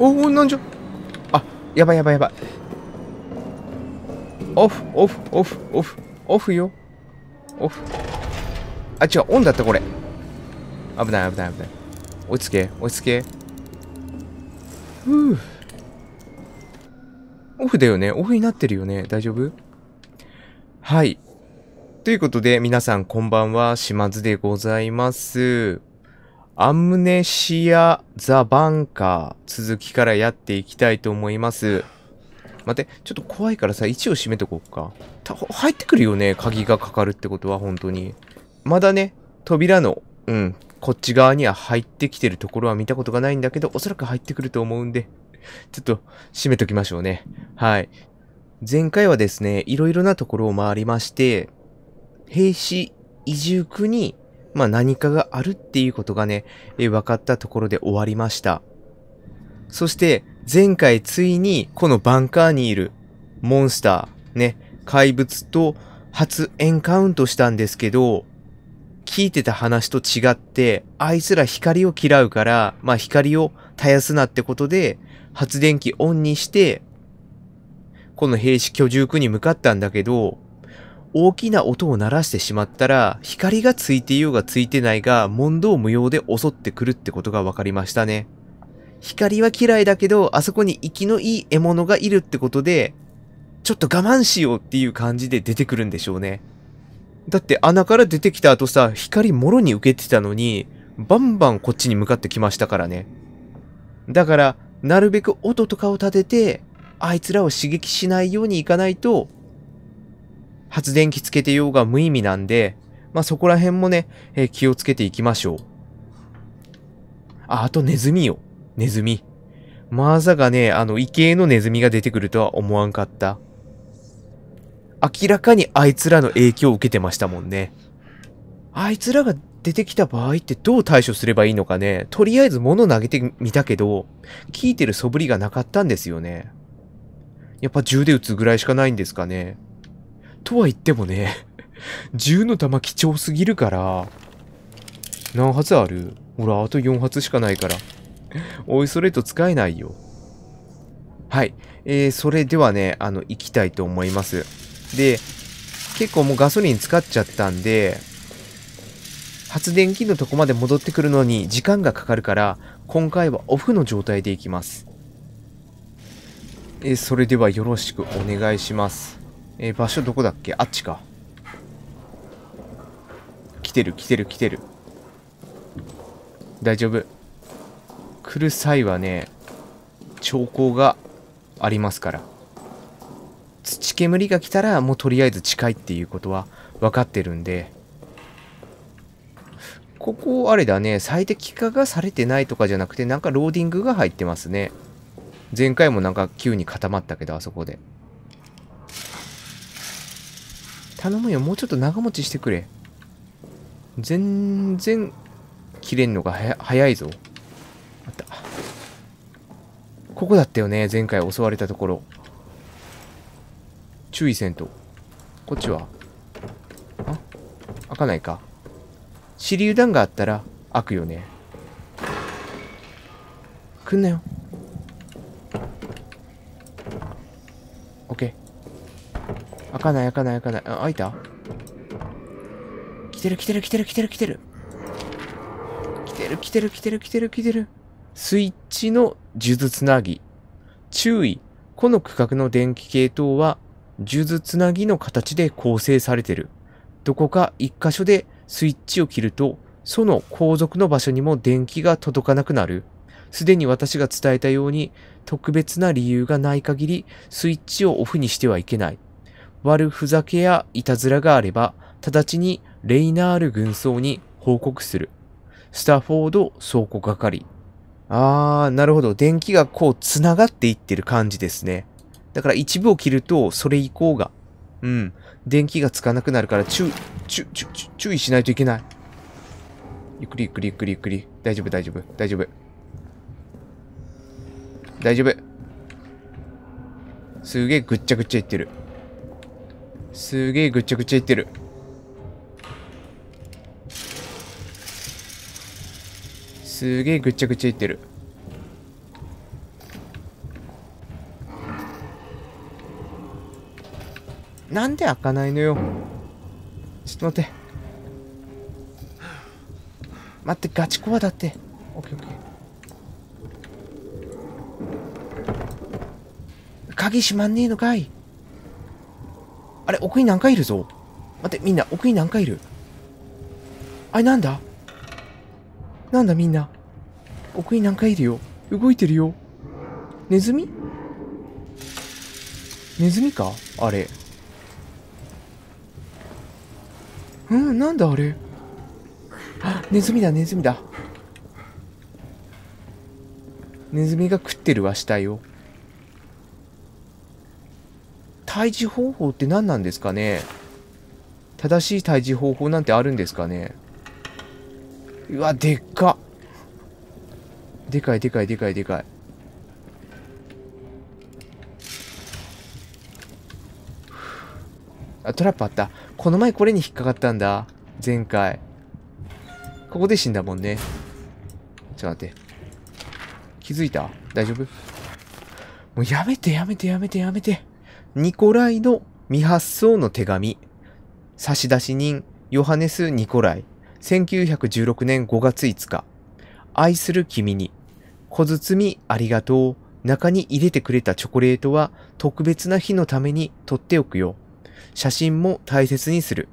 おおなんじゃあやばいやばいやばいオフオフオフオフオフよオフあ違うオンだったこれ危ない危ない危ない追いつけ追いつけふうオフだよねオフになってるよね大丈夫はいということで皆さんこんばんは島津でございますアムネシア・ザ・バンカー続きからやっていきたいと思います。待って、ちょっと怖いからさ、位置を閉めとこうか。入ってくるよね、鍵がかかるってことは、本当に。まだね、扉の、うん、こっち側には入ってきてるところは見たことがないんだけど、おそらく入ってくると思うんで、ちょっと閉めときましょうね。はい。前回はですね、いろいろなところを回りまして、兵士移住区にまあ何かがあるっていうことがね、えー、分かったところで終わりました。そして前回ついにこのバンカーにいるモンスター、ね、怪物と初エンカウントしたんですけど、聞いてた話と違って、あいつら光を嫌うから、まあ光を絶やすなってことで、発電機オンにして、この兵士居住区に向かったんだけど、大きな音を鳴らしてしまったら、光がついていようがついてないが、問答無用で襲ってくるってことが分かりましたね。光は嫌いだけど、あそこに生きのいい獲物がいるってことで、ちょっと我慢しようっていう感じで出てくるんでしょうね。だって穴から出てきた後さ、光もろに受けてたのに、バンバンこっちに向かってきましたからね。だから、なるべく音とかを立てて、あいつらを刺激しないようにいかないと、発電機つけてようが無意味なんで、まあ、そこら辺もね、えー、気をつけていきましょう。あ、あとネズミよ。ネズミ。まさかね、あの、異形のネズミが出てくるとは思わんかった。明らかにあいつらの影響を受けてましたもんね。あいつらが出てきた場合ってどう対処すればいいのかね。とりあえず物投げてみたけど、効いてる素振りがなかったんですよね。やっぱ銃で撃つぐらいしかないんですかね。とは言ってもね、銃の弾貴重すぎるから、何発あるほら、あと4発しかないから。おい、それと使えないよ。はい。えー、それではね、あの、行きたいと思います。で、結構もうガソリン使っちゃったんで、発電機のとこまで戻ってくるのに時間がかかるから、今回はオフの状態でいきます。えー、それではよろしくお願いします。えー、場所どこだっけあっちか。来てる来てる来てる。大丈夫。来る際はね、兆候がありますから。土煙が来たらもうとりあえず近いっていうことは分かってるんで。ここあれだね、最適化がされてないとかじゃなくて、なんかローディングが入ってますね。前回もなんか急に固まったけど、あそこで。頼むよ、もうちょっと長持ちしてくれ。全然、切れんのが早いぞ。あった。ここだったよね、前回襲われたところ。注意せんと。こっちはあ開かないか。支流弾があったら、開くよね。来んなよ。開かない開かない開かない。あ、開いた来てる来てる来てる来てる来てる。来てる来てる来てる来てる来てる。スイッチの数珠つなぎ。注意。この区画の電気系統は数珠つなぎの形で構成されてる。どこか一箇所でスイッチを切ると、その後続の場所にも電気が届かなくなる。すでに私が伝えたように、特別な理由がない限り、スイッチをオフにしてはいけない。悪ふざけやいたずらがあれば、直ちにレイナール軍曹に報告する。スタフォード倉庫係。あー、なるほど。電気がこう繋がっていってる感じですね。だから一部を切ると、それ以降が。うん。電気がつかなくなるから、注、注、注、注意しないといけない。ゆっくりゆっくりゆっくりゆっくり。大丈夫大丈夫大丈夫。大丈夫。すげえぐっちゃぐっちゃいってる。すげえぐちゃぐちゃいってるすげえぐちゃぐちゃいってるなんで開かないのよちょっと待って待ってガチコアだってオッケーオッケー鍵閉まんねえのかいあれ、奥に何回いるぞ。待って、みんな、奥に何回いるあれ、なんだなんだみんな。奥に何回いるよ。動いてるよ。ネズミネズミかあれ。うん、なんだあれ。あ、ネズミだ、ネズミだ。ネズミが食ってるわ、死体を。退治方法って何なんですかね正しい退治方法なんてあるんですかねうわ、でっかでかいでかいでかいでかい。あ、トラップあった。この前これに引っかかったんだ。前回。ここで死んだもんね。ちょっと待って。気づいた大丈夫もうやめてやめてやめてやめて。ニコライの未発送の手紙差出人ヨハネス・ニコライ1916年5月5日愛する君に小包ありがとう中に入れてくれたチョコレートは特別な日のために取っておくよ写真も大切にする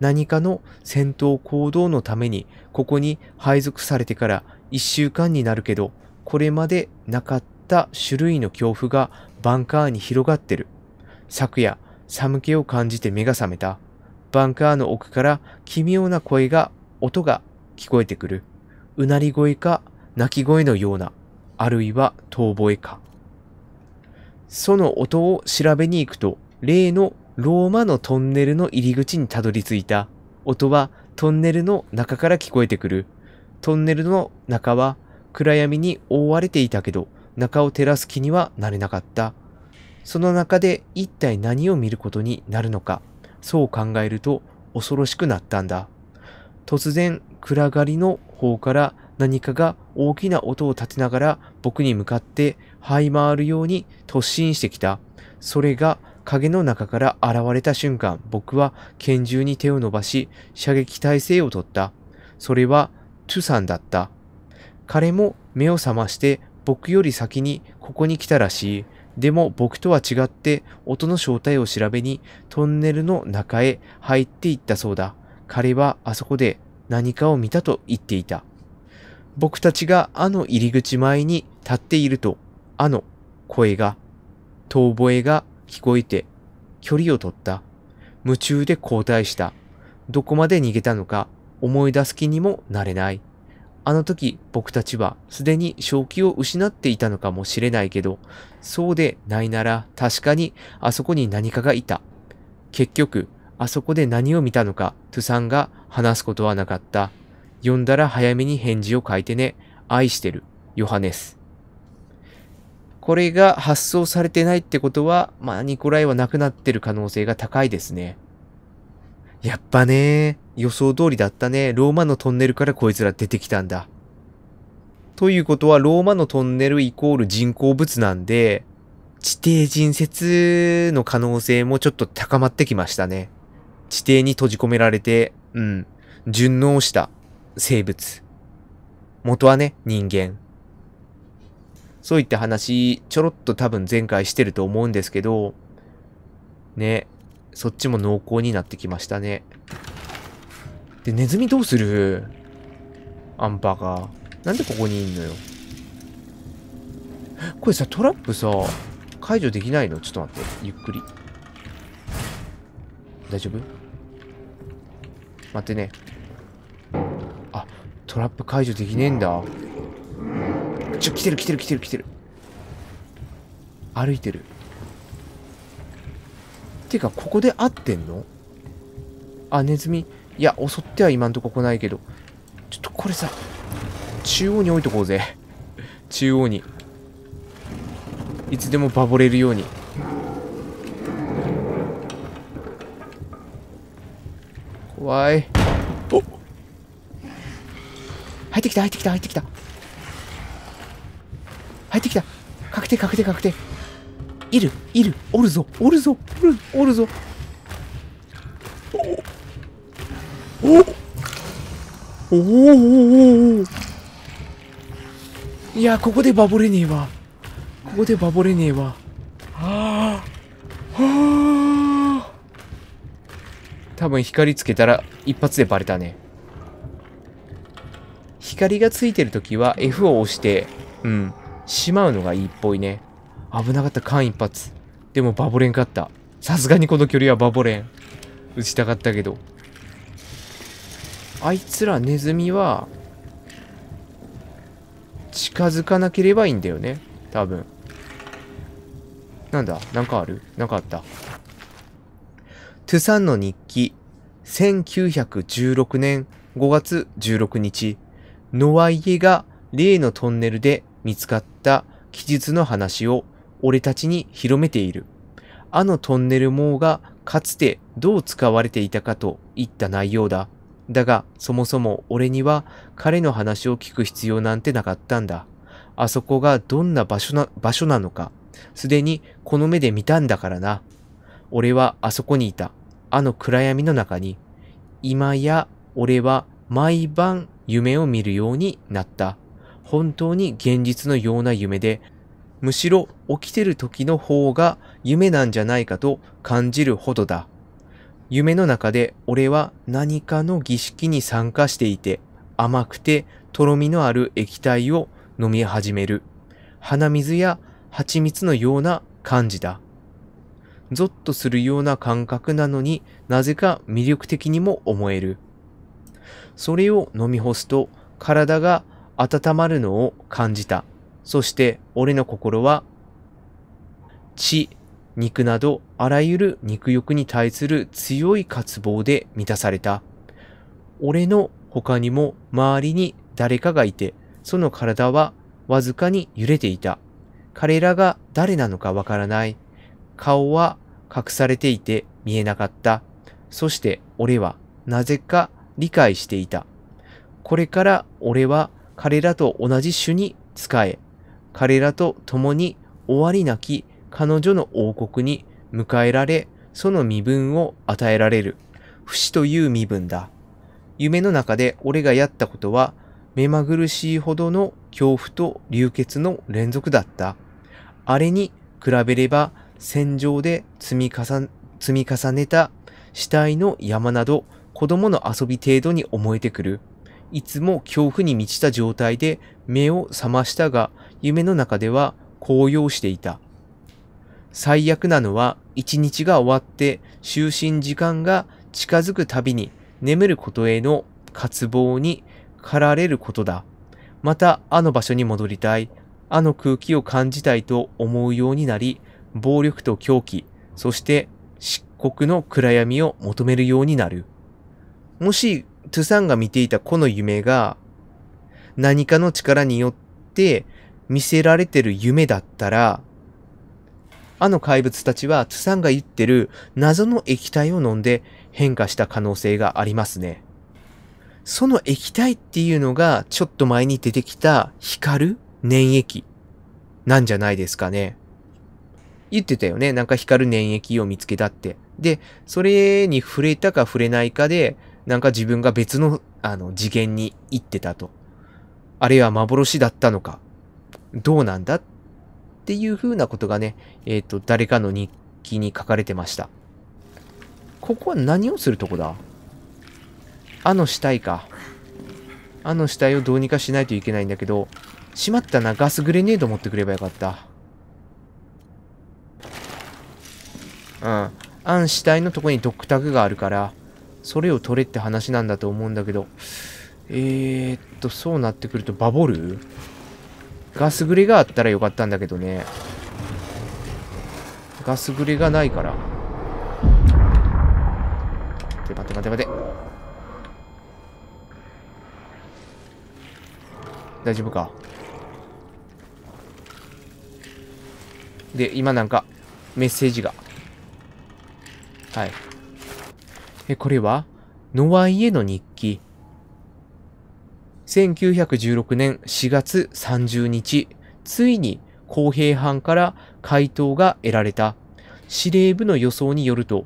何かの戦闘行動のためにここに配属されてから1週間になるけどこれまでなかった種類の恐怖がバンカーに広がってる。昨夜、寒気を感じて目が覚めた。バンカーの奥から奇妙な声が、音が聞こえてくる。うなり声か、泣き声のような、あるいは遠吠えか。その音を調べに行くと、例のローマのトンネルの入り口にたどり着いた。音はトンネルの中から聞こえてくる。トンネルの中は暗闇に覆われていたけど、中を照らす気にはなれなかった。その中で一体何を見ることになるのか、そう考えると恐ろしくなったんだ。突然、暗がりの方から何かが大きな音を立てながら僕に向かって這い回るように突進してきた。それが影の中から現れた瞬間、僕は拳銃に手を伸ばし、射撃体勢をとった。それは、トゥさんだった。彼も目を覚まして僕より先にここに来たらしい。でも僕とは違って音の正体を調べにトンネルの中へ入っていったそうだ。彼はあそこで何かを見たと言っていた。僕たちがあの入り口前に立っていると、あの声が、遠吠えが聞こえて距離を取った。夢中で交代した。どこまで逃げたのか思い出す気にもなれない。あの時僕たちはすでに正気を失っていたのかもしれないけど、そうでないなら確かにあそこに何かがいた。結局、あそこで何を見たのか、トゥさんが話すことはなかった。読んだら早めに返事を書いてね。愛してる。ヨハネス。これが発送されてないってことは、まあ、ニコライは亡くなってる可能性が高いですね。やっぱね、予想通りだったね。ローマのトンネルからこいつら出てきたんだ。ということは、ローマのトンネルイコール人工物なんで、地底人説の可能性もちょっと高まってきましたね。地底に閉じ込められて、うん、順応した生物。元はね、人間。そういった話、ちょろっと多分前回してると思うんですけど、ね、そっちも濃厚になってきましたね。で、ネズミどうするアンパーが。なんでここにいんのよ。これさ、トラップさ、解除できないのちょっと待って。ゆっくり。大丈夫待ってね。あ、トラップ解除できねえんだ。ちょ、来てる来てる来てる来てる。歩いてる。てか、ここで合ってんのあ、ネズミ。いや、襲っては今んとこ来ないけど。ちょっとこれさ、中央に置いとこうぜ。中央に。いつでもバボれるように。怖い。お入ってきた、入ってきた、入ってきた。入ってきた。確定、確定、確定。いるいるおるぞおるぞおるおるぞおおおおおいやここでバボれねえわここでバボれねえわああはあ多分光つけたら一発でバレたね光がついてるときは F を押してうんしまうのがいいっぽいね危なかった間一髪でもバボれんかったさすがにこの距離はバボれん打ちたかったけどあいつらネズミは近づかなければいいんだよね多分なんだなんかあるなんかあったトゥサンの日記1916年5月16日ノワイエが例のトンネルで見つかった記述の話を俺たちに広めている。あのトンネル網がかつてどう使われていたかといった内容だ。だが、そもそも俺には彼の話を聞く必要なんてなかったんだ。あそこがどんな場所な、場所なのか、すでにこの目で見たんだからな。俺はあそこにいた。あの暗闇の中に。今や俺は毎晩夢を見るようになった。本当に現実のような夢で、むしろ起きてる時の方が夢なんじゃないかと感じるほどだ。夢の中で俺は何かの儀式に参加していて、甘くてとろみのある液体を飲み始める。鼻水や蜂蜜のような感じだ。ゾッとするような感覚なのになぜか魅力的にも思える。それを飲み干すと体が温まるのを感じた。そして俺の心は、血、肉などあらゆる肉欲に対する強い渇望で満たされた。俺の他にも周りに誰かがいて、その体はわずかに揺れていた。彼らが誰なのかわからない。顔は隠されていて見えなかった。そして俺はなぜか理解していた。これから俺は彼らと同じ種に仕え、彼らと共に終わりなき彼女の王国に迎えられ、その身分を与えられる。不死という身分だ。夢の中で俺がやったことは、目まぐるしいほどの恐怖と流血の連続だった。あれに比べれば、戦場で積み重ね、積み重ねた死体の山など、子供の遊び程度に思えてくる。いつも恐怖に満ちた状態で目を覚ましたが、夢の中では高揚していた。最悪なのは一日が終わって就寝時間が近づくたびに眠ることへの渇望に駆られることだ。またあの場所に戻りたい。あの空気を感じたいと思うようになり、暴力と狂気、そして漆黒の暗闇を求めるようになる。もし、トゥサンが見ていたこの夢が、何かの力によって見せられてる夢だったら、あの怪物たちはツさサンが言ってる謎の液体を飲んで変化した可能性がありますね。その液体っていうのがちょっと前に出てきた光る粘液なんじゃないですかね。言ってたよね。なんか光る粘液を見つけたって。で、それに触れたか触れないかで、なんか自分が別の、あの、次元に行ってたと。あれは幻だったのか。どうなんだっていうふうなことがね、えっ、ー、と、誰かの日記に書かれてました。ここは何をするとこだあの死体か。あの死体をどうにかしないといけないんだけど、しまったな、ガスグレネード持ってくればよかった。うん。あん死体のとこにドクタグがあるから、それを取れって話なんだと思うんだけど、えー、っと、そうなってくると、バボるガスグレがあったらよかったんだけどね。ガスグレがないから。待て待て待て待て。大丈夫か。で、今なんか、メッセージが。はい。え、これはノワイへの日記。1916年4月30日、ついに公平犯から回答が得られた。司令部の予想によると、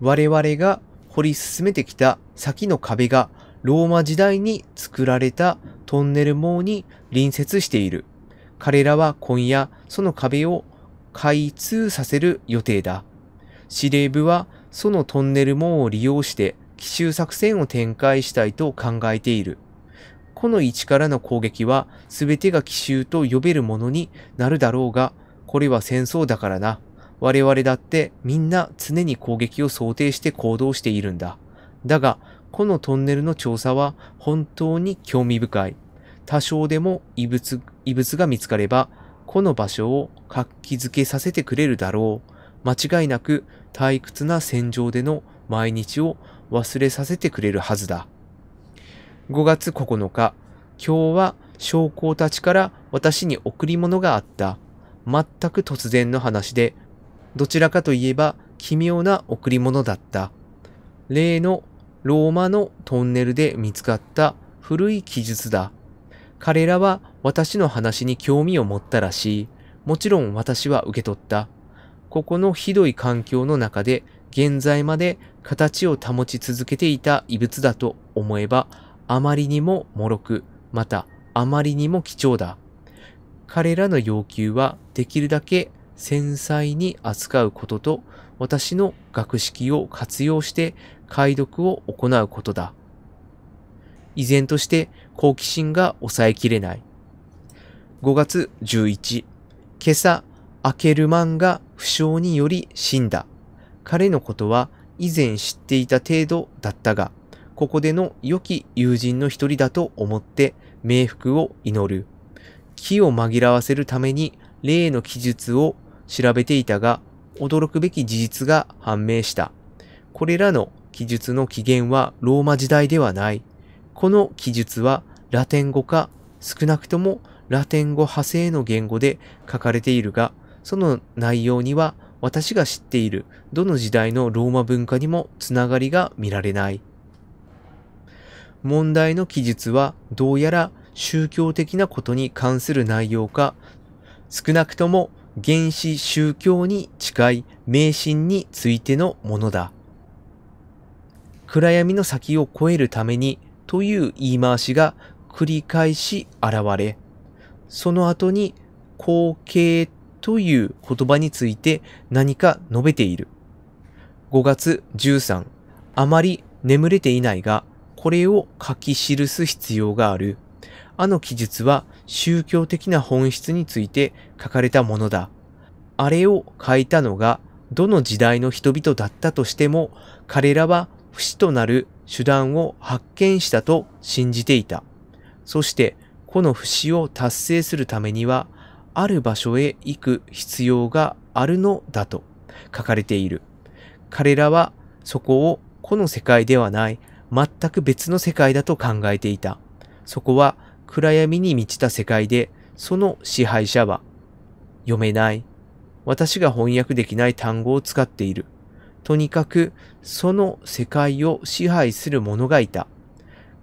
我々が掘り進めてきた先の壁がローマ時代に作られたトンネル網に隣接している。彼らは今夜その壁を開通させる予定だ。司令部はそのトンネル網を利用して奇襲作戦を展開したいと考えている。この位置からの攻撃は全てが奇襲と呼べるものになるだろうが、これは戦争だからな。我々だってみんな常に攻撃を想定して行動しているんだ。だが、このトンネルの調査は本当に興味深い。多少でも異物、異物が見つかれば、この場所を活気づけさせてくれるだろう。間違いなく退屈な戦場での毎日を忘れさせてくれるはずだ。5月9日、今日は将校たちから私に贈り物があった。全く突然の話で、どちらかといえば奇妙な贈り物だった。例のローマのトンネルで見つかった古い記述だ。彼らは私の話に興味を持ったらしい。もちろん私は受け取った。ここのひどい環境の中で現在まで形を保ち続けていた異物だと思えばあまりにも脆く、またあまりにも貴重だ。彼らの要求はできるだけ繊細に扱うことと、私の学識を活用して解読を行うことだ。依然として好奇心が抑えきれない。5月11、今朝、アケルマンが負傷により死んだ。彼のことは以前知っていた程度だったが、ここでの良き友人の一人だと思って冥福を祈る。木を紛らわせるために例の記述を調べていたが、驚くべき事実が判明した。これらの記述の起源はローマ時代ではない。この記述はラテン語か少なくともラテン語派生の言語で書かれているが、その内容には私が知っているどの時代のローマ文化にもつながりが見られない。問題の記述はどうやら宗教的なことに関する内容か、少なくとも原始宗教に近い迷信についてのものだ。暗闇の先を越えるためにという言い回しが繰り返し現れ、その後に後継という言葉について何か述べている。5月13、あまり眠れていないが、これを書き記す必要がある。あの記述は宗教的な本質について書かれたものだ。あれを書いたのがどの時代の人々だったとしても、彼らは不死となる手段を発見したと信じていた。そして、この不死を達成するためには、ある場所へ行く必要があるのだと書かれている。彼らはそこをこの世界ではない全く別の世界だと考えていた。そこは暗闇に満ちた世界で、その支配者は、読めない。私が翻訳できない単語を使っている。とにかく、その世界を支配する者がいた。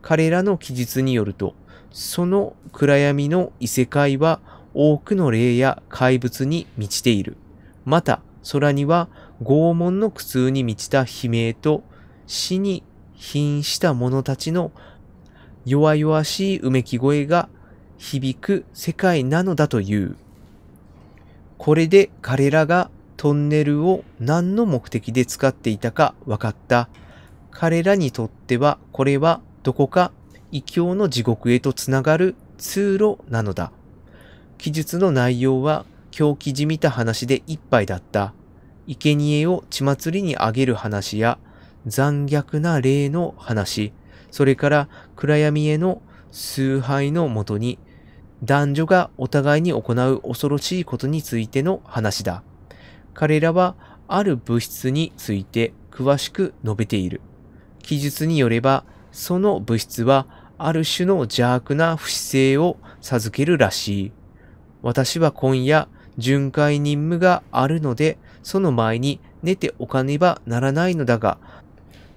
彼らの記述によると、その暗闇の異世界は多くの霊や怪物に満ちている。また、空には拷問の苦痛に満ちた悲鳴と死に瀕した者たちの弱々しいうめき声が響く世界なのだという。これで彼らがトンネルを何の目的で使っていたか分かった。彼らにとってはこれはどこか異教の地獄へとつながる通路なのだ。記述の内容は狂気じみた話でいっぱいだった。生贄を血祭りにあげる話や残虐な霊の話、それから暗闇への崇拝のもとに、男女がお互いに行う恐ろしいことについての話だ。彼らはある物質について詳しく述べている。記述によれば、その物質はある種の邪悪な不死性を授けるらしい。私は今夜、巡回任務があるので、その前に寝ておかねばならないのだが、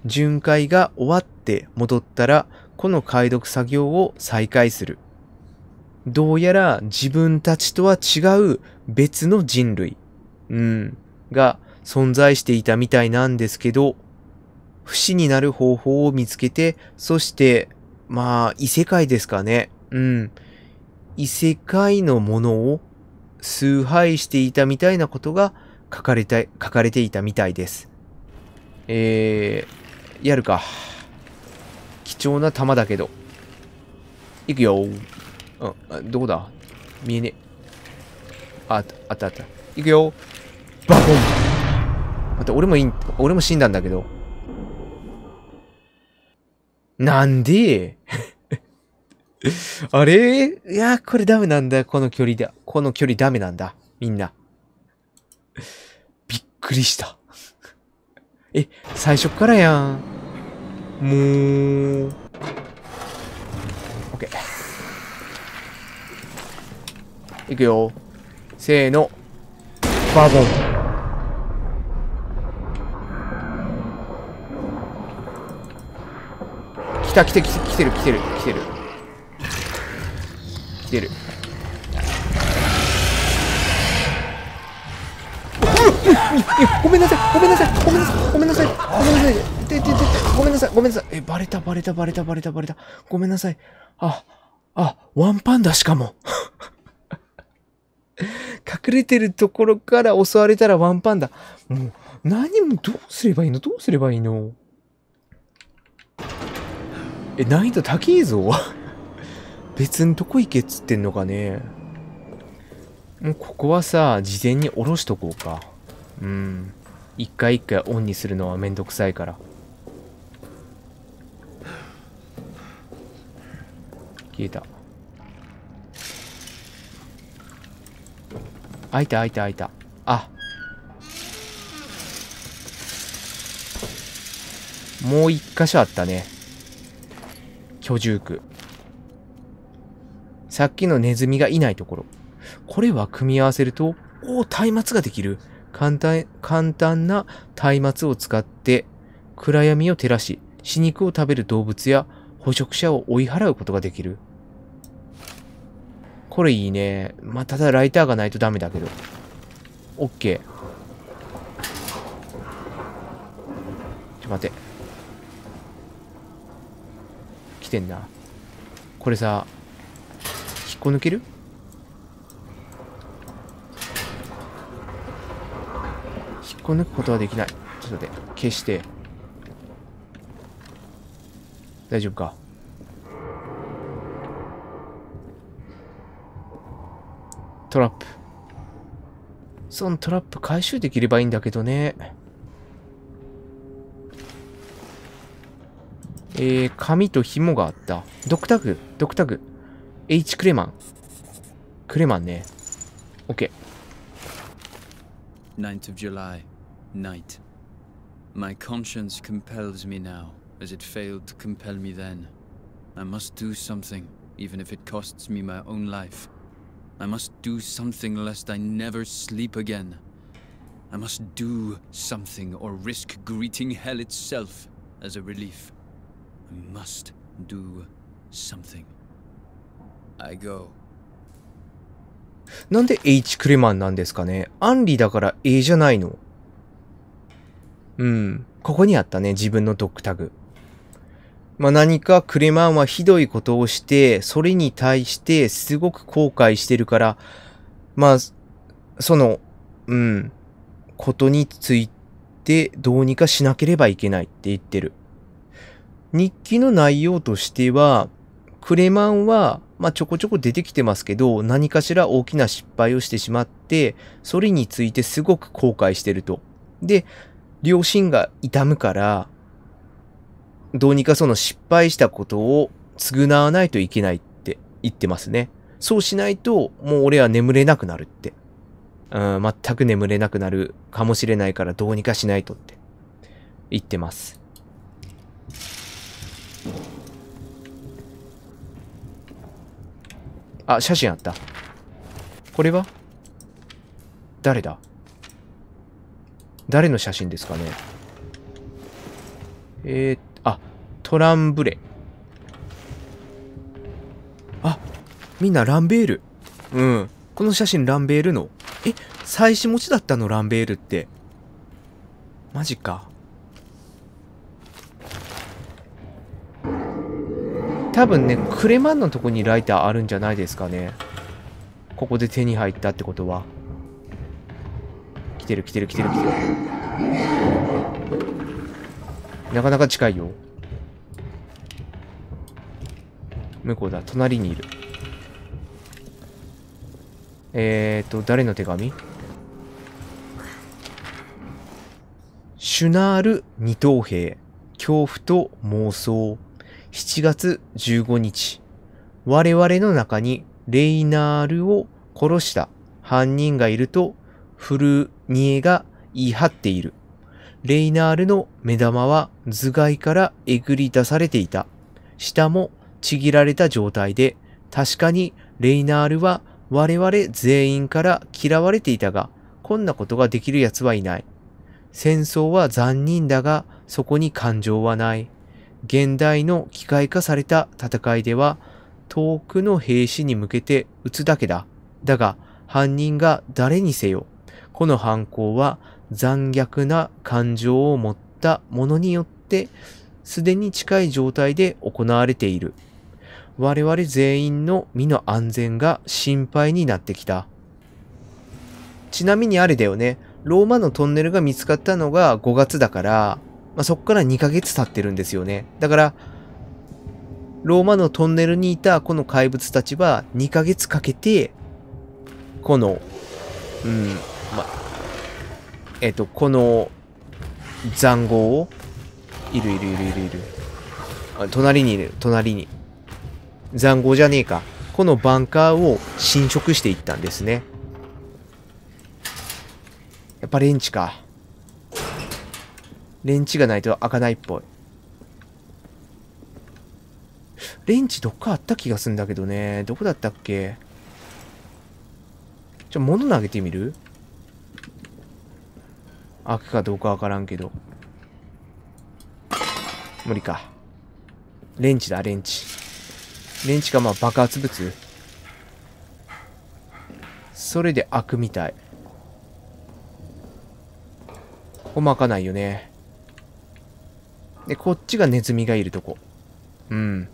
巡回が終わって戻ったら、この解読作業を再開する。どうやら自分たちとは違う別の人類、うん、が存在していたみたいなんですけど、不死になる方法を見つけて、そして、まあ、異世界ですかね。うん。異世界のものを崇拝していたみたいなことが書かれた、書かれていたみたいです。えー、やるか。貴重な弾だけど。いくよ。あ、あどこだ見えねえ。あ、あったあった。いくよ。バコン待って、俺もいん、俺も死んだんだけど。なんで あれいや、これダメなんだ。この距離だ。この距離ダメなんだ。みんな。びっくりした。え、最初からやん。もう。OK。いくよ。せーの。バボン。来た、来て、来て、来てる、来てる、来てる。来てる。ごめんなさいごめんなさいごめんなさいごめんなさいごめんなさいでででごめんなさいごめんなさいえバレたバレたバレたバレたバレたごめんなさいああワンパンダしかも隠れてるところから襲われたらワンパンダもう何もどうすればいいのどうすればいいのえ難易度高えぞ別んとこ行けっつってんのかねもうここはさ事前に下ろしとこうかうん一回一回オンにするのはめんどくさいから消えた開いた開いた開いたあもう一箇所あったね居住区さっきのネズミがいないところこれは組み合わせるとおお松明ができる簡単、簡単な松明を使って暗闇を照らし、死肉を食べる動物や捕食者を追い払うことができる。これいいね。まあ、ただライターがないとダメだけど。オッケー。ちょっと待って。来てんな。これさ、引っこ抜けるこ抜くことはできない。ちょっと待って、消して。大丈夫か。トラップ。そのトラップ回収できればいいんだけどね。えー、紙と紐があった。ドクタグ、ドクタグ。H クレマン。クレマンね。OK。9th of July. Night. My conscience compels me now, as it failed to compel me then. I must do something, even if it costs me my own life. I must do something lest I never sleep again. I must do something or risk greeting hell itself as a relief. I must do something. I go. なんで H クレマンなんですかねアンリだから A じゃないのうん。ここにあったね、自分のドッグタグ。まあ、何かクレマンはひどいことをして、それに対してすごく後悔してるから、まあ、その、うん、ことについてどうにかしなければいけないって言ってる。日記の内容としては、クレマンは、まあ、ちょこちょこ出てきてますけど、何かしら大きな失敗をしてしまって、それについてすごく後悔してると。で、両親が痛むから、どうにかその失敗したことを償わないといけないって言ってますね。そうしないと、もう俺は眠れなくなるって。うん、全く眠れなくなるかもしれないからどうにかしないとって言ってます。あ、写真あった。これは誰だ誰の写真ですかねえー、あ、トランブレ。あ、みんなランベール。うん。この写真ランベールの。え、妻子持ちだったのランベールって。マジか。多分ね、クレマンのとこにライターあるんじゃないですかね。ここで手に入ったってことは。来てる来てる来てる来てる。なかなか近いよ。向こうだ。隣にいる。えーと、誰の手紙シュナール二等兵。恐怖と妄想。7月15日。我々の中にレイナールを殺した犯人がいるとフルニエが言い張っている。レイナールの目玉は頭蓋からえぐり出されていた。下もちぎられた状態で、確かにレイナールは我々全員から嫌われていたが、こんなことができる奴はいない。戦争は残忍だが、そこに感情はない。現代の機械化された戦いでは、遠くの兵士に向けて撃つだけだ。だが、犯人が誰にせよ、この犯行は残虐な感情を持ったものによって、すでに近い状態で行われている。我々全員の身の安全が心配になってきた。ちなみにあれだよね。ローマのトンネルが見つかったのが5月だから、まあ、そこから2ヶ月経ってるんですよね。だから、ローマのトンネルにいたこの怪物たちは2ヶ月かけて、この、うん、まあ、えっ、ー、と、この塹壕を、いるいるいるいるいる。あ隣にいる、隣に。塹壕じゃねえか。このバンカーを侵食していったんですね。やっぱレンチか。レンチがないと開かないっぽい。レンチどっかあった気がするんだけどね。どこだったっけじゃ、物投げてみる開くかどうかわからんけど。無理か。レンチだ、レンチ。レンチか、まあ、爆発物。それで開くみたい。ここも開かないよね。で、こっちがネズミがいるとこ。うん。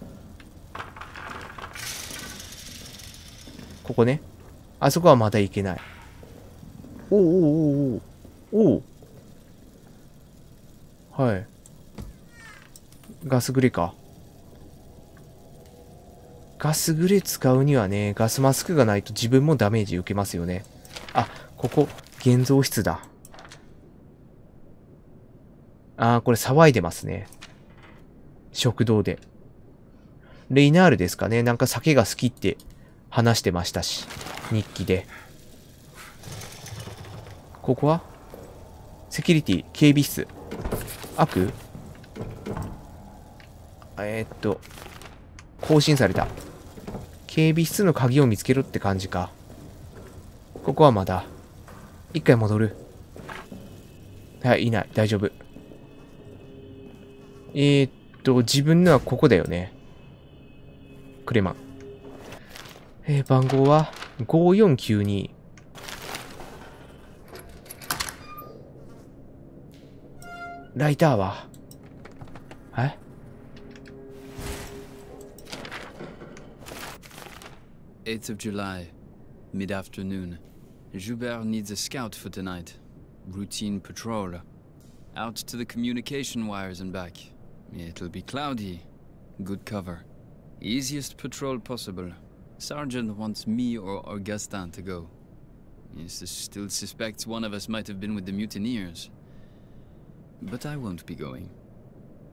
ここね。あそこはまだ行けない。おおおおおおはいガスグレかガスグレ使うにはねガスマスクがないと自分もダメージ受けますよねあここ現像室だああこれ騒いでますね食堂でレイナールですかねなんか酒が好きって話してましたし日記でここはセキュリティ、警備室。アップえー、っと、更新された。警備室の鍵を見つけろって感じか。ここはまだ。一回戻る。はい、いない。大丈夫。えー、っと、自分のはここだよね。クレマン。えー、番号は5492。ライターはえ 8th of July, mid afternoon. Joubert needs a scout for tonight. Routine patrol. Out to the communication wires and back. It'll be cloudy. Good cover. Easiest patrol possible. Sergeant wants me or Augustin to go. He still suspects one of us might have been with the mutineers. But I won't be going.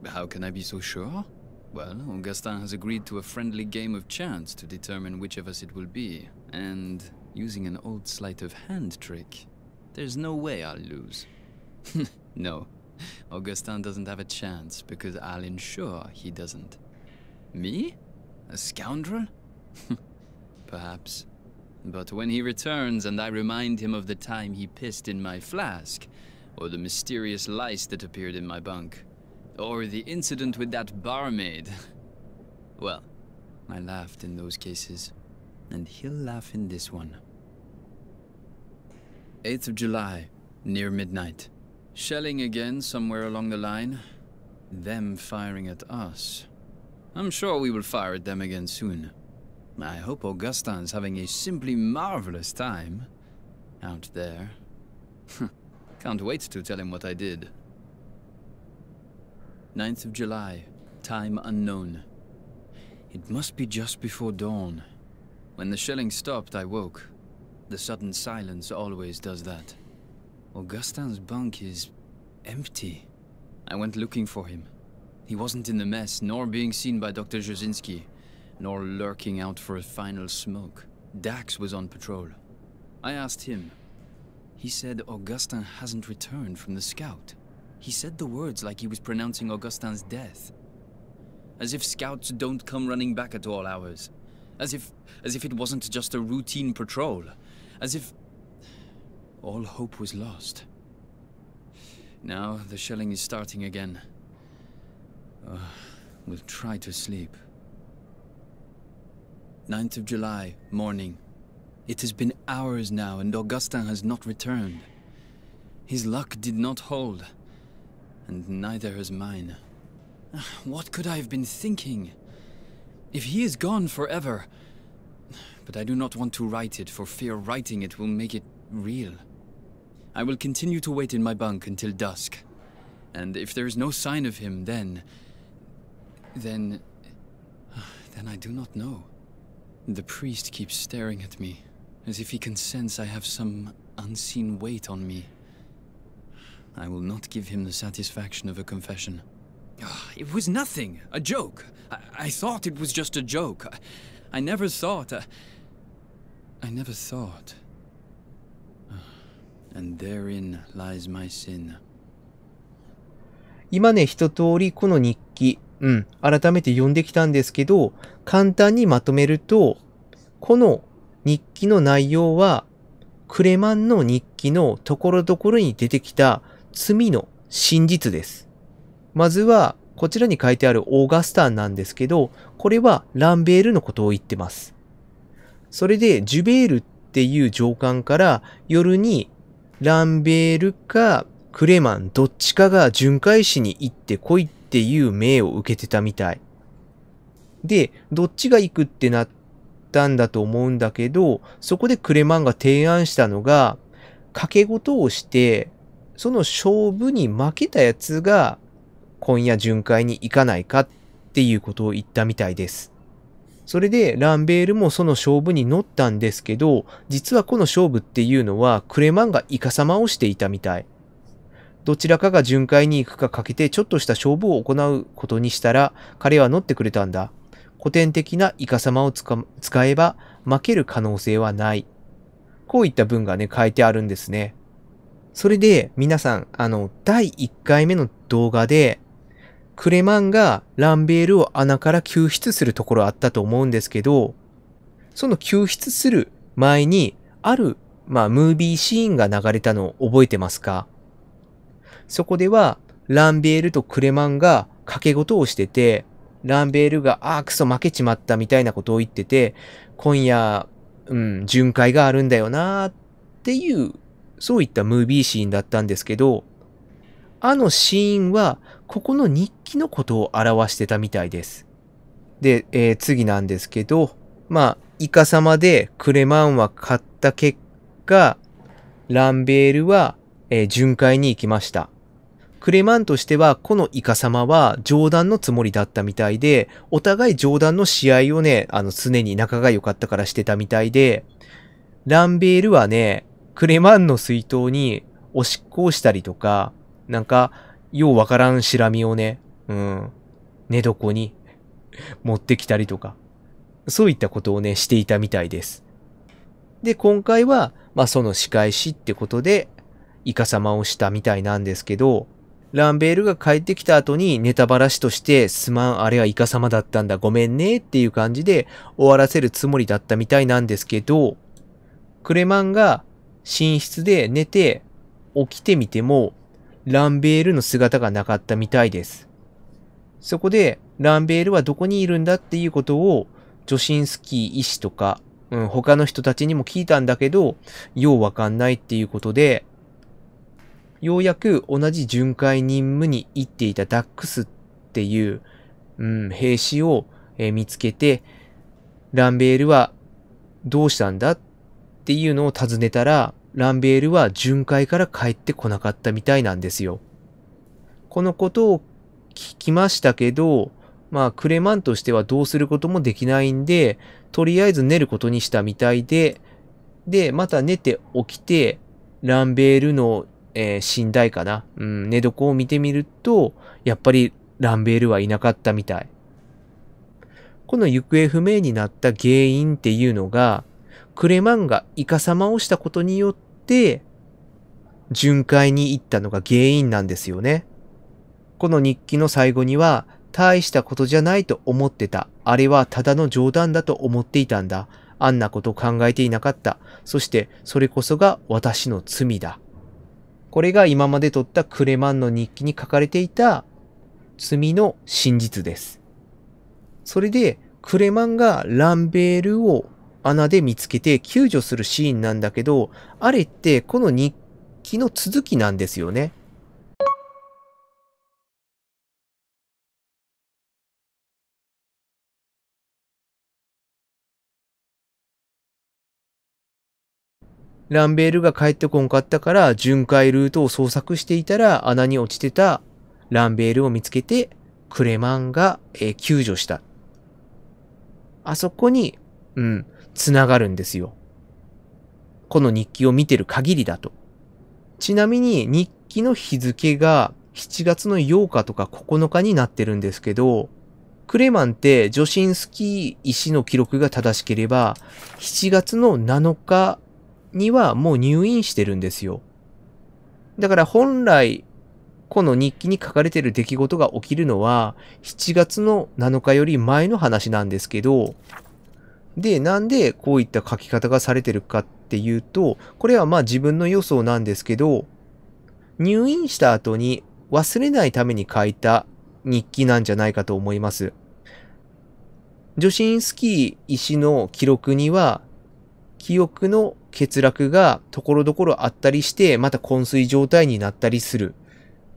How can I be so sure? Well, Augustin has agreed to a friendly game of chance to determine which of us it will be, and using an old sleight of hand trick, there's no way I'll lose. no, Augustin doesn't have a chance because I'll ensure he doesn't. Me? A scoundrel? Perhaps. But when he returns and I remind him of the time he pissed in my flask, or the mysterious lice that appeared in my bunk, or the incident with that barmaid. well, I laughed in those cases, and he'll laugh in this one. 8th of July, near midnight. Shelling again somewhere along the line. Them firing at us. I'm sure we will fire at them again soon. I hope Augustin's having a simply marvelous time out there. Can't wait to tell him what I did. 9th of July, time unknown. It must be just before dawn. When the shelling stopped, I woke. The sudden silence always does that. Augustin's bunk is... empty. I went looking for him. He wasn't in the mess, nor being seen by Dr. Jozinski, nor lurking out for a final smoke. Dax was on patrol. I asked him, he said Augustin hasn't returned from the scout. He said the words like he was pronouncing Augustin's death. As if scouts don't come running back at all hours. As if, as if it wasn't just a routine patrol. As if... All hope was lost. Now the shelling is starting again. Uh, we'll try to sleep. 9th of July, morning. It has been hours now, and Augustin has not returned. His luck did not hold, and neither has mine. Ah, what could I have been thinking? If he is gone forever... But I do not want to write it, for fear writing it will make it real. I will continue to wait in my bunk until dusk. And if there is no sign of him, then... Then... Ah, then I do not know. The priest keeps staring at me. as if he can sense I have some unseen weight on me. I will not give him the satisfaction of a confession. It was nothing. A joke. I, I thought it was just a joke. I, I never thought... I, I never thought. And therein lies my sin. 今ね、一通りこの日記、うん、改めて読んできたんですけど、簡単にまとめると、この日記の内容は、クレマンの日記のところどころに出てきた罪の真実です。まずは、こちらに書いてあるオーガスタンなんですけど、これはランベールのことを言ってます。それで、ジュベールっていう上官から夜にランベールかクレマンどっちかが巡回しに行って来いっていう命を受けてたみたい。で、どっちが行くってなっったんだと思うんだけど、そこでクレマンが提案したのが、掛け事をして、その勝負に負けたやつが、今夜巡回に行かないかっていうことを言ったみたいです。それでランベールもその勝負に乗ったんですけど、実はこの勝負っていうのはクレマンがイカ様をしていたみたい。どちらかが巡回に行くかかけてちょっとした勝負を行うことにしたら彼は乗ってくれたんだ。古典的なイカ様を使えば負ける可能性はない。こういった文がね、書いてあるんですね。それで、皆さん、あの、第1回目の動画で、クレマンがランベールを穴から救出するところあったと思うんですけど、その救出する前に、ある、まあ、ムービーシーンが流れたのを覚えてますかそこでは、ランベールとクレマンが掛け事をしてて、ランベールが、ああ、クソ負けちまったみたいなことを言ってて、今夜、うん、巡回があるんだよなーっていう、そういったムービーシーンだったんですけど、あのシーンは、ここの日記のことを表してたみたいです。で、えー、次なんですけど、まあ、イカ様でクレマンは買った結果、ランベールは、えー、巡回に行きました。クレマンとしては、このイカ様は冗談のつもりだったみたいで、お互い冗談の試合をね、あの、常に仲が良かったからしてたみたいで、ランベールはね、クレマンの水筒におしっこをしたりとか、なんか、ようわからんシラミをね、うん、寝床に持ってきたりとか、そういったことをね、していたみたいです。で、今回は、まあ、その仕返しってことで、イカ様をしたみたいなんですけど、ランベールが帰ってきた後にネタバラシとして、すまん、あれはイカ様だったんだ、ごめんね、っていう感じで終わらせるつもりだったみたいなんですけど、クレマンが寝室で寝て、起きてみても、ランベールの姿がなかったみたいです。そこで、ランベールはどこにいるんだっていうことを、ジョシンスキー医師とか、うん、他の人たちにも聞いたんだけど、ようわかんないっていうことで、ようやく同じ巡回任務に行っていたダックスっていう、うん、兵士を、えー、見つけて、ランベールはどうしたんだっていうのを尋ねたら、ランベールは巡回から帰ってこなかったみたいなんですよ。このことを聞きましたけど、まあ、クレマンとしてはどうすることもできないんで、とりあえず寝ることにしたみたいで、で、また寝て起きて、ランベールのえー、寝台かな。うん、寝床を見てみると、やっぱりランベールはいなかったみたい。この行方不明になった原因っていうのが、クレマンがイカ様をしたことによって、巡回に行ったのが原因なんですよね。この日記の最後には、大したことじゃないと思ってた。あれはただの冗談だと思っていたんだ。あんなことを考えていなかった。そして、それこそが私の罪だ。これが今まで撮ったクレマンの日記に書かれていた罪の真実です。それで、クレマンがランベールを穴で見つけて救助するシーンなんだけど、あれってこの日記の続きなんですよね。ランベールが帰ってこんかったから巡回ルートを捜索していたら穴に落ちてたランベールを見つけてクレマンが、え救助した。あそこに、うん、つながるんですよ。この日記を見てる限りだと。ちなみに日記の日付が7月の8日とか9日になってるんですけど、クレマンってジョシンスキー医師の記録が正しければ、7月の7日にはもう入院してるんですよ。だから本来、この日記に書かれてる出来事が起きるのは、7月の7日より前の話なんですけど、で、なんでこういった書き方がされてるかっていうと、これはまあ自分の予想なんですけど、入院した後に忘れないために書いた日記なんじゃないかと思います。女子スキー医師の記録には、記憶の欠落がところどころあったりして、また昏睡状態になったりする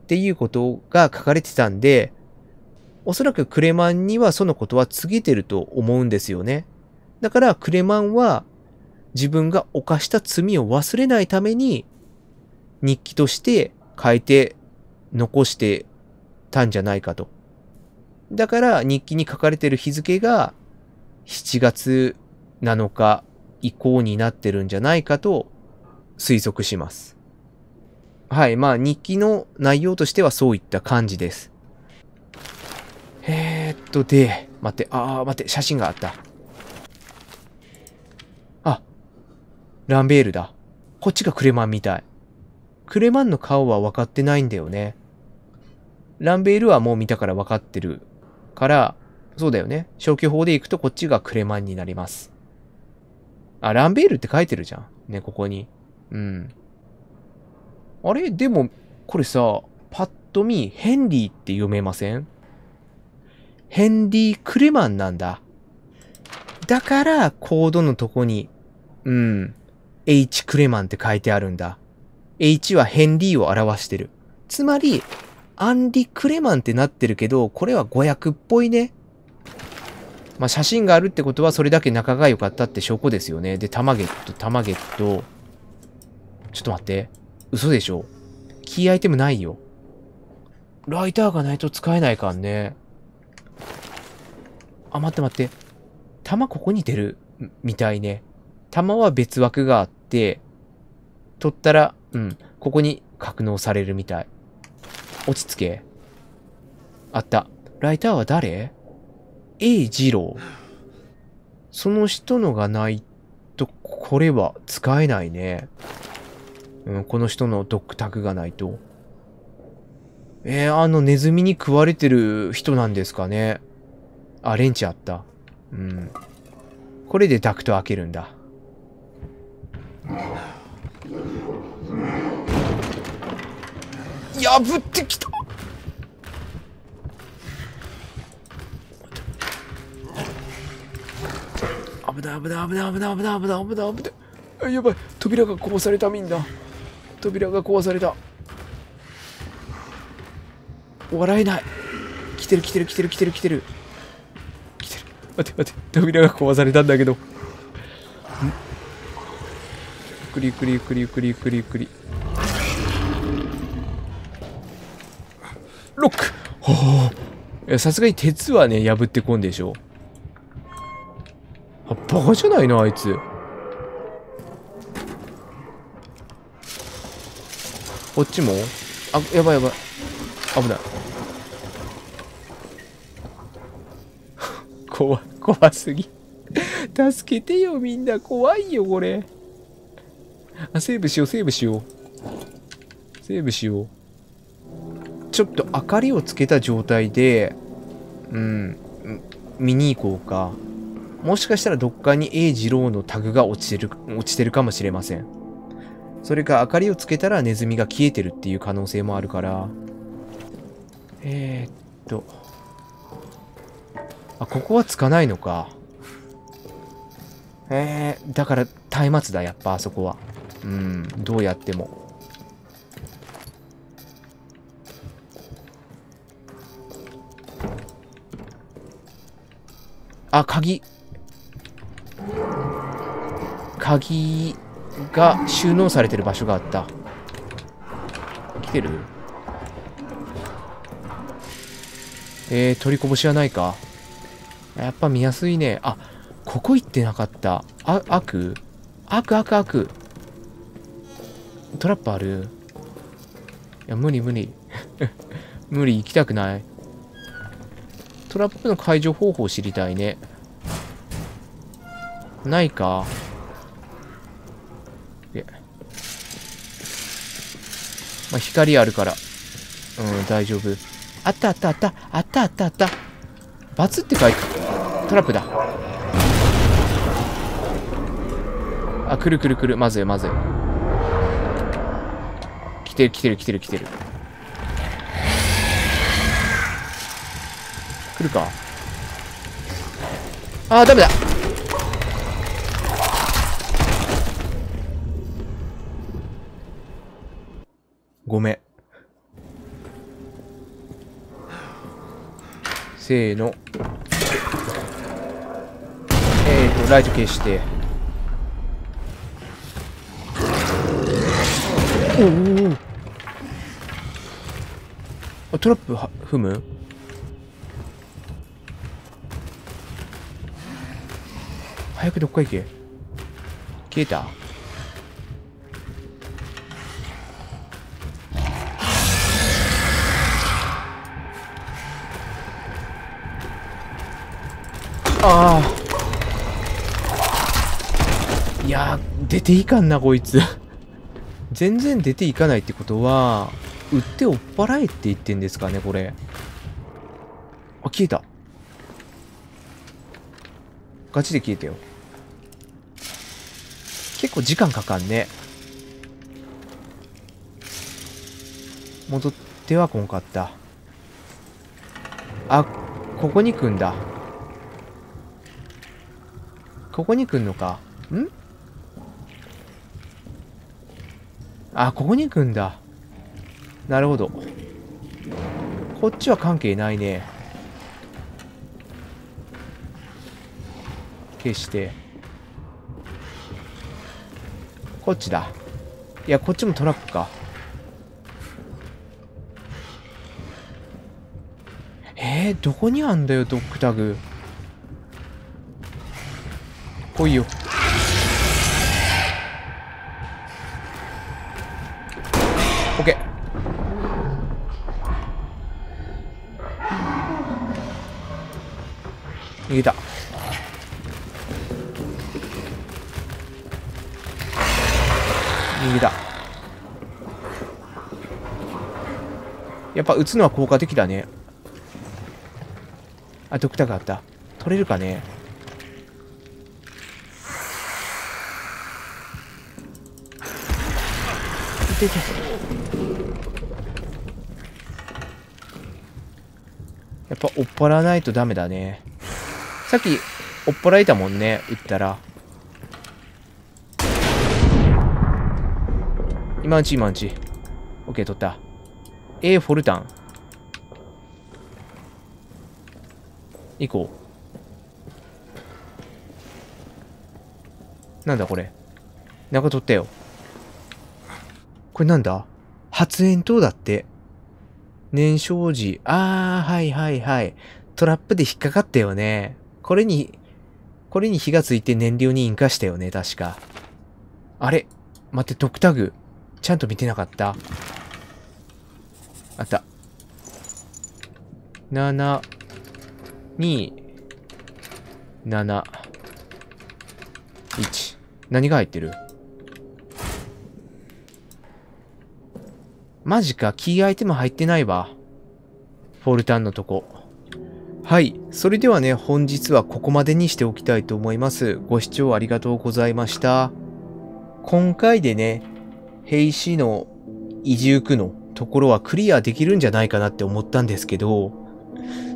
っていうことが書かれてたんで、おそらくクレマンにはそのことは告げてると思うんですよね。だからクレマンは自分が犯した罪を忘れないために日記として書いて残してたんじゃないかと。だから日記に書かれてる日付が7月7日移行になってるんじゃないかと推測します。はい、まあ日記の内容としてはそういった感じです。えー、っと、で、待って、あー、待って、写真があった。あ、ランベールだ。こっちがクレマンみたい。クレマンの顔は分かってないんだよね。ランベールはもう見たから分かってるから、そうだよね。消去法で行くとこっちがクレマンになります。あ、ランベールって書いてるじゃん。ね、ここに。うん。あれでも、これさ、パッと見、ヘンリーって読めませんヘンリー・クレマンなんだ。だから、コードのとこに、うん、H クレマンって書いてあるんだ。H はヘンリーを表してる。つまり、アンリ・クレマンってなってるけど、これは0訳っぽいね。まあ、写真があるってことは、それだけ仲が良かったって証拠ですよね。で、タマゲット、タマゲット。ちょっと待って。嘘でしょキーアイテムないよ。ライターがないと使えないかんね。あ、待って待って。弾ここに出る、みたいね。弾は別枠があって、取ったら、うん、ここに格納されるみたい。落ち着け。あった。ライターは誰 A 二郎。その人のがないと、これは使えないね。うん、この人のドックがないと。えー、あのネズミに食われてる人なんですかね。あ、レンチあった。うん。これでダクト開けるんだ。破ってきた危ない危ない危ない危ない危ない危ない危ない危ないあやばい扉が壊されたみんな扉が壊された笑えない来てる来てる来てる来てる来てる来てる待って待って扉が壊されたんだけどゆっくりゆっくりゆっくりゆっくりゆっくりゆっくりロック さすがに鉄はね破ってこんでしょうあバカじゃないのあいつこっちもあやばいやばい危ない 怖怖すぎ助けてよみんな怖いよこれあセーブしようセーブしようセーブしようちょっと明かりをつけた状態でうん見に行こうかもしかしたらどっかに A 次郎のタグが落ちてる、落ちてるかもしれません。それか明かりをつけたらネズミが消えてるっていう可能性もあるから。えー、っと。あ、ここはつかないのか。えー、だから松明だ、やっぱあそこは。うん、どうやっても。あ、鍵。鍵が収納されてる場所があった。来てるえー、取りこぼしはないか。やっぱ見やすいね。あ、ここ行ってなかった。あ、悪悪悪悪。トラップあるいや、無理無理。無理行きたくない。トラップの解除方法知りたいね。ないかまあ光あるからうん大丈夫あったあったあったあったあったあったバツって書いてトラップだあくるくるくるまずいまずい来てる来てる来てる来てる来るかあーダメだごめん。せーの。えーと、ライト消して。おおトラップは踏む早くどっか行け消えたああいや出ていかんなこいつ 全然出ていかないってことは売って追っ払えって言ってんですかねこれあ消えたガチで消えたよ結構時間かかんね戻ってはこんかったあここに来んだここに来んのか。んあ、ここに来んだ。なるほど。こっちは関係ないね。消して。こっちだ。いや、こっちもトラックか。えー、どこにあんだよ、ドッグタグ。来いよオッケー逃げた逃げたやっぱ撃つのは効果的だねあドクターがあった取れるかねやっぱ追っ払わないとダメだねさっき追っ払えたもんね打ったら今んち今んちオッケー、取った A フォルタン行こうなんだこれなんか取ったよこれなんだ発煙筒だって。燃焼時。あー、はいはいはい。トラップで引っかかったよね。これに、これに火がついて燃料に引火したよね、確か。あれ待って、ドクタグ。ちゃんと見てなかった。あった。7、2、7、1。何が入ってるマジか、キーアイテム入ってないわ。フォルタンのとこ。はい。それではね、本日はここまでにしておきたいと思います。ご視聴ありがとうございました。今回でね、兵士の移住区のところはクリアできるんじゃないかなって思ったんですけど、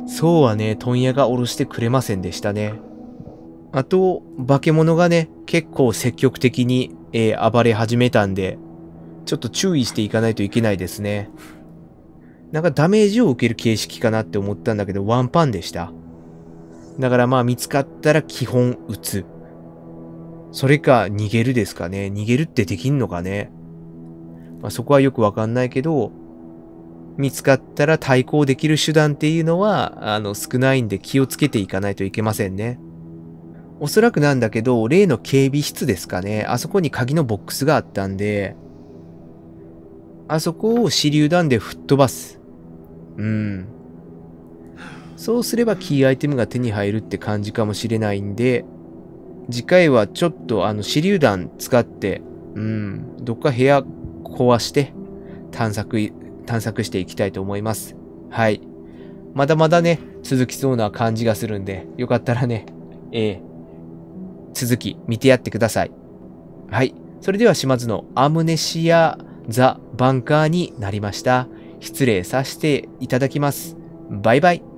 そうはね、問屋がおろしてくれませんでしたね。あと、化け物がね、結構積極的に、えー、暴れ始めたんで、ちょっと注意していかないといけないですね。なんかダメージを受ける形式かなって思ったんだけど、ワンパンでした。だからまあ見つかったら基本撃つ。それか逃げるですかね。逃げるってできんのかね。まあ、そこはよくわかんないけど、見つかったら対抗できる手段っていうのは、あの、少ないんで気をつけていかないといけませんね。おそらくなんだけど、例の警備室ですかね。あそこに鍵のボックスがあったんで、あそこを支流弾で吹っ飛ばす。うん。そうすればキーアイテムが手に入るって感じかもしれないんで、次回はちょっとあの手榴弾使って、うん、どっか部屋壊して探索、探索していきたいと思います。はい。まだまだね、続きそうな感じがするんで、よかったらね、ええー、続き見てやってください。はい。それでは島津のアムネシアザ・バンカーになりました。失礼させていただきます。バイバイ。